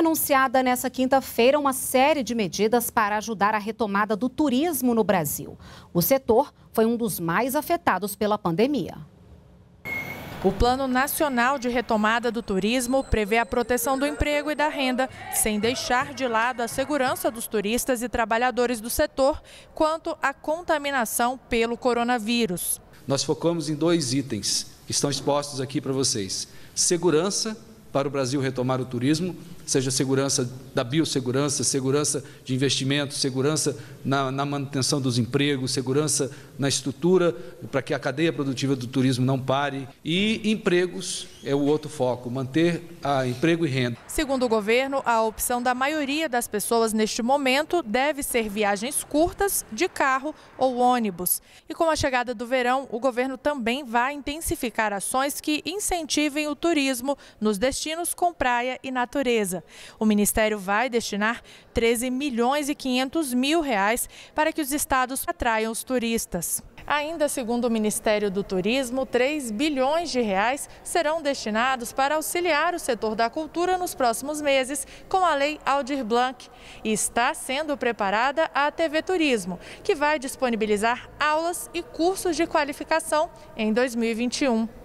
anunciada nesta quinta-feira uma série de medidas para ajudar a retomada do turismo no Brasil. O setor foi um dos mais afetados pela pandemia. O Plano Nacional de Retomada do Turismo prevê a proteção do emprego e da renda, sem deixar de lado a segurança dos turistas e trabalhadores do setor quanto à contaminação pelo coronavírus. Nós focamos em dois itens que estão expostos aqui para vocês: segurança para o Brasil retomar o turismo, seja segurança da biossegurança, segurança de investimentos segurança na, na manutenção dos empregos, segurança na estrutura, para que a cadeia produtiva do turismo não pare. E empregos é o outro foco, manter a emprego e renda. Segundo o governo, a opção da maioria das pessoas neste momento deve ser viagens curtas, de carro ou ônibus. E com a chegada do verão, o governo também vai intensificar ações que incentivem o turismo nos destinos destinos com praia e natureza. O Ministério vai destinar 13 milhões e 500 mil reais para que os estados atraiam os turistas. Ainda segundo o Ministério do Turismo, 3 bilhões de reais serão destinados para auxiliar o setor da cultura nos próximos meses com a Lei Aldir Blanc. E está sendo preparada a TV Turismo, que vai disponibilizar aulas e cursos de qualificação em 2021.